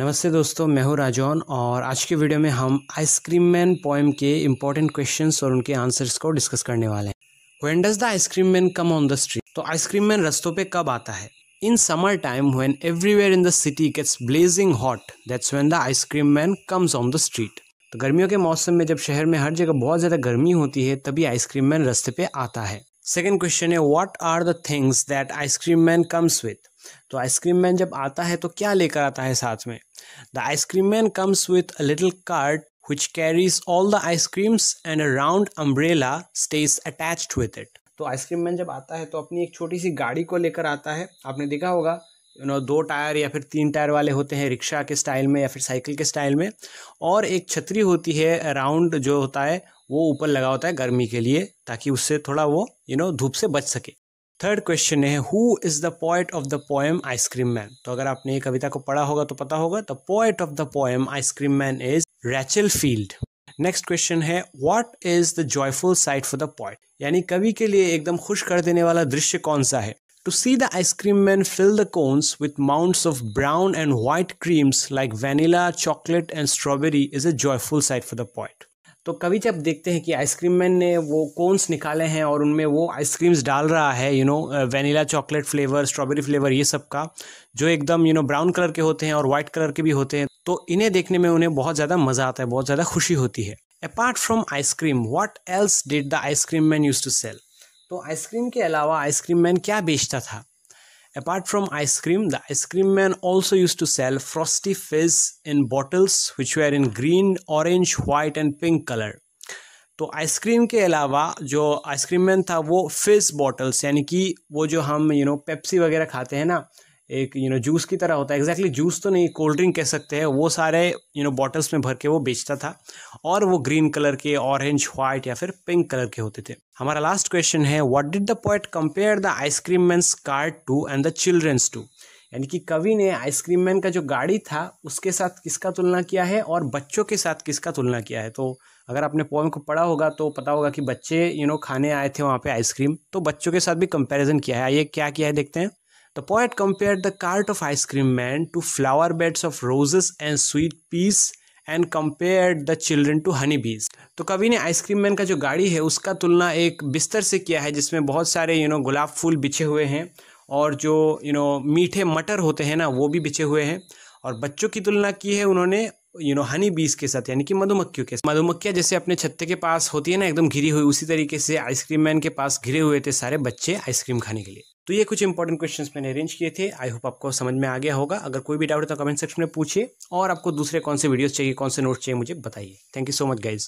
नमस्ते दोस्तों मैं हूँ राजौन और आज के वीडियो में हम आइसक्रीम मैन पोएम के इंपॉर्टेंट क्वेश्चंस और उनके आंसर्स को डिस्कस करने वाले हैं when does the ice cream man come on the street तो आइसक्रीम मैन रस्तों पे कब आता है in summer time when everywhere in the city gets blazing hot that's when the ice cream man comes on the street तो गर्मियों के मौसम में जब शहर में हर जगह बहुत ज़्यादा गर्मी होती है तभी आइसक्रीम मैन रस्ते पे आता है सेकेंड क्वेश्चन है what are the things that ice cream man comes with तो आइसक्रीम मैन जब आता है तो क्या लेकर आता है साथ में the ice cream man comes with a little cart which carries all the ice creams and a round umbrella stays attached with it तो आइसक्रीम मैन जब आता है तो अपनी एक छोटी सी गाड़ी को लेकर आता है आपने देखा होगा यू नो दो टायर या फिर तीन टायर वाले होते हैं रिक्शा के स्टाइल में या फिर साइकिल के स्टाइल में और एक छतरी होती है राउंड जो होता है वो ऊपर लगा होता है गर्मी के लिए ताकि उससे थोड़ा वो यू नो धूप से बच सके थर्ड क्वेश्चन है who is the poet of the poem ice cream man तो अगर आपने ये कविता को पढ़ा होगा तो पता होगा the poet of the poem ice cream man is Rachel Field next question है what is the joyful sight for the poet यानी कवि के लिए एकदम खुश कर देने वाला दृश्य कौन सा है To see the ice cream man fill the cones with mounds of brown and white creams like vanilla, chocolate, and strawberry is a joyful sight for the poet. तो कभी जब देखते हैं कि आइसक्रीम मैन ने वो कोन्स निकाले हैं और उनमें वो आइसक्रीम्स डाल रहा है you know vanilla chocolate flavour strawberry flavour ये सब का जो एकदम यू नो ब्राउन कलर के होते हैं और वाइट कलर के भी होते हैं तो इन्हें देखने में उन्हें बहुत ज़्यादा मज़ा आता है बहुत ज़्यादा खुशी होती है apart from ice cream what else did the ice cream man use to sell तो आइसक्रीम के अलावा आइसक्रीम मैन क्या बेचता था apart from ice cream the ice cream man also use to sell frosty fizz in bottles which were in green orange white and pink colour तो ice cream के अलावा जो आइसक्रीम मैन था वो फिज बॉटल्स यानी कि वो जो हम यू नो पेप्सी वगैरह खाते हैं ना एक यू नो जूस की तरह होता है एग्जैक्टली exactly जूस तो नहीं कोल्ड ड्रिंक कह सकते हैं वो सारे यू नो बॉटल्स में भर के वो बेचता था और वो ग्रीन कलर के ऑरेंज व्हाइट या फिर पिंक कलर के होते थे हमारा लास्ट क्वेश्चन है what did the poet compare the ice cream man cart to and the childrens to यानी कि कवि ने आइसक्रीम मैन का जो गाड़ी था उसके साथ किसका तुलना किया है और बच्चों के साथ किसका तुलना किया है तो अगर आपने पोएम को पढ़ा होगा तो पता होगा कि बच्चे यू नो खाने आए थे वहाँ पे आइसक्रीम तो बच्चों के साथ भी कंपैरिजन किया है आइए क्या किया है देखते हैं The poet compared the cart of ice cream man to flower beds of roses and sweet peas and compare the children to honey bees तो कवि ने आइसक्रीम मैन का जो गाड़ी है उसका तुलना एक बिस्तर से किया है जिसमें बहुत सारे यू नो गुलाब फूल बिछे हुए हैं और जो यू नो मीठे मटर होते हैं ना वो भी बिछे हुए हैं और बच्चों की तुलना की है उन्होंने यू नो हनी बीज के साथ यानी कि मधुमक्खियों के साथ मधुमक्खियाँ जैसे अपने छत्ते के पास होती है ना एकदम घिरी हुई उसी तरीके से आइसक्रीम मैन के पास घिरे हुए थे सारे बच्चे आइसक्रीम खाने के लिए तो ये कुछ इंपॉर्टेंट क्वेश्चन मैंने अरेंज किए थे आई होप आपको समझ में आ गया होगा अगर कोई भी डाउट है तो कमेंट सेक्शन में पूछिए और आपको दूसरे कौन से वीडियोस चाहिए कौन से नोट्स चाहिए मुझे बताइए thank you so much guys